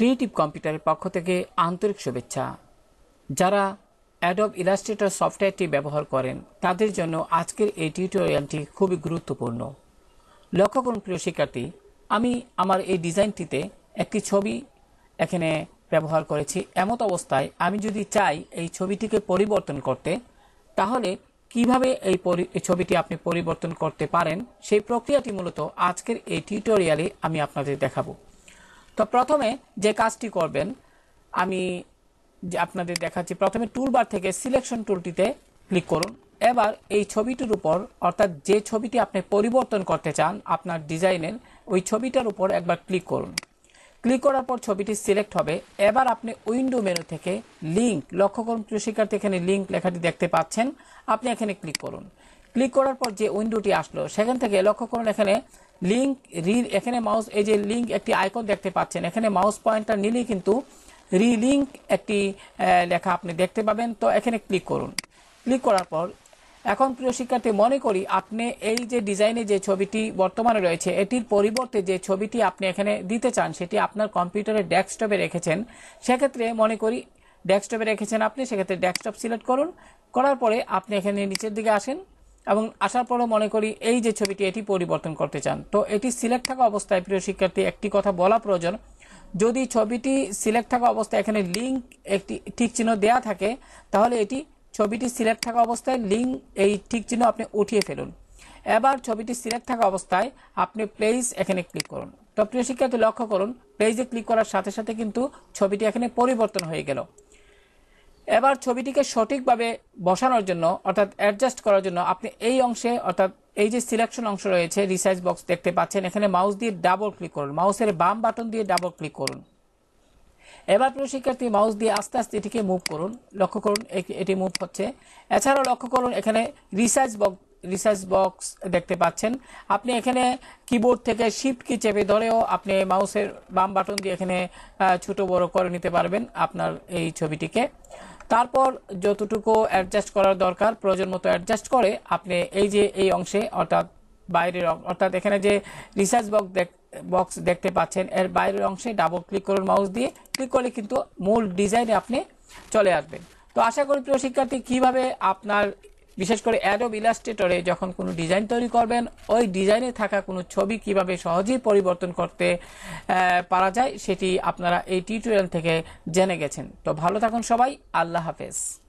creative কম্পিউটারের পক্ষ থেকে আন্তরিক শুভেচ্ছা যারা অ্যাডব ইলাস্ট্রেটর সফটওয়্যারটি ব্যবহার করেন তাদের জন্য আজকের এই টিউটোরিয়ালটি খুবই গুরুত্বপূর্ণ লক্ষ্য করুন প্রিয় শিক্ষার্থী আমি আমার এই ডিজাইনটিতে একটি ছবি এখানে ব্যবহার করেছি এমত অবস্থায় আমি যদি চাই এই ছবিটিকে পরিবর্তন করতে তাহলে কিভাবে এই ছবিটি আপনি পরিবর্তন করতে পারেন সেই প্রক্রিয়াটি মূলত আজকের এই টিউটোরিয়ালে আমি আপনাদের দেখাবো তো প্রথমে যে কাজটি করবেন আমি যে আপনাদের দেখাচ্ছি প্রথমে টুলবার থেকে সিলেকশন টুলটিতে ক্লিক করুন এবার এই ছবিটির উপর অর্থাৎ যে ছবিটি আপনি পরিবর্তন করতে চান আপনার ডিজাইনের ওই ছবিটার উপর একবার ক্লিক করুন ক্লিক করার পর ছবিটি সিলেক্ট হবে এবার আপনি উইন্ডো মেনু থেকে লিঙ্ক লক্ষ্য করুন প্রিয় শিক্ষার্থী এখানে লিঙ্ক লেখাটি দেখতে পাচ্ছেন আপনি এখানে ক্লিক করুন ক্লিক করার পর যে উইন্ডোটি আসলো সেখান থেকে লক্ষ্য করুন এখানে লিঙ্ক এখানে মাউস এই যে লিঙ্ক একটি আইকন দেখতে পাচ্ছেন এখানে মাউস পয়েন্টটা নিলেই কিন্তু রিলিঙ্ক একটি লেখা আপনি দেখতে পাবেন তো এখানে ক্লিক করুন ক্লিক করার পর এখন প্রিয় শিক্ষার্থী মনে করি আপনি এই যে ডিজাইনে যে ছবিটি বর্তমানে রয়েছে এটির পরিবর্তে যে ছবিটি আপনি এখানে দিতে চান সেটি আপনার কম্পিউটারে ডেস্কটপে রেখেছেন সেক্ষেত্রে মনে করি ডেস্কটপে রেখেছেন আপনি সেক্ষেত্রে ডেস্কটপ সিলেক্ট করুন করার পরে আপনি এখানে নিচের দিকে আসেন এবং আসার পরও মনে করি এই যে ছবিটি এটি পরিবর্তন করতে চান তো এটি সিলেক্ট থাকা অবস্থায় প্রিয় শিক্ষার্থী একটি কথা বলা প্রয়োজন যদি ছবিটি সিলেক্ট থাকা অবস্থায় এখানে লিঙ্ক একটি ঠিক চিহ্ন দেয়া থাকে তাহলে এটি ছবিটি সিলেক্ট থাকা অবস্থায় লিঙ্ক এই ঠিক চিহ্ন আপনি উঠিয়ে ফেলুন এবার ছবিটি সিলেক্ট থাকা অবস্থায় আপনি প্লেস এখানে ক্লিক করুন তো প্রিয় শিক্ষার্থী লক্ষ্য করুন প্লেসে ক্লিক করার সাথে সাথে কিন্তু ছবিটি এখানে পরিবর্তন হয়ে গেল এবার ছবিটিকে সঠিকভাবে বসানোর জন্য অর্থাৎ অ্যাডজাস্ট করার জন্য আপনি এই অংশে অর্থাৎ এই যে সিলেকশন অংশ রয়েছে রিসাইজ বক্স দেখতে পাচ্ছেন এখানে মাউস দিয়ে ডাবল ক্লিক করুন মাউসের বাম বাটন দিয়ে ডাবল ক্লিক করুন এবার প্রিয় শিক্ষার্থী মাউস দিয়ে আস্তে আস্তে এটিকে মুভ করুন লক্ষ্য করুন এটি মুভ হচ্ছে এছাড়াও লক্ষ্য করুন এখানে রিসার্চ বক্স রিসার্চ বক্স দেখতে পাচ্ছেন আপনি এখানে কিবোর্ড থেকে শিফট কি চেপে ধরেও আপনি মাউসের বাম বাটন দিয়ে এখানে ছোট বড় করে নিতে পারবেন আপনার এই ছবিটিকে তারপর যতটুকু অ্যাডজাস্ট করার দরকার প্রয়োজন মতো অ্যাডজাস্ট করে আপনি এই যে এই অংশে অর্থাৎ বাইরের অর্থাৎ এখানে যে রিসার্চ বক্স বক্স দেখতে পাচ্ছেন এর বাইরের অংশে ডাবল ক্লিক করুন মাউস দিয়ে ক্লিক করলে কিন্তু মূল ডিজাইনে আপনি চলে আসবেন তো আশা করি প্রিয় শিক্ষার্থী কীভাবে আপনার বিশেষ করে অ্যাডব ইলাস্ট্রেটরে যখন কোনো ডিজাইন তৈরি করবেন ওই ডিজাইনে থাকা কোনো ছবি কিভাবে সহজেই পরিবর্তন করতে পারা যায় সেটি আপনারা এই টিউটোরিয়াল থেকে জেনে গেছেন তো ভালো থাকুন সবাই আল্লাহ হাফেজ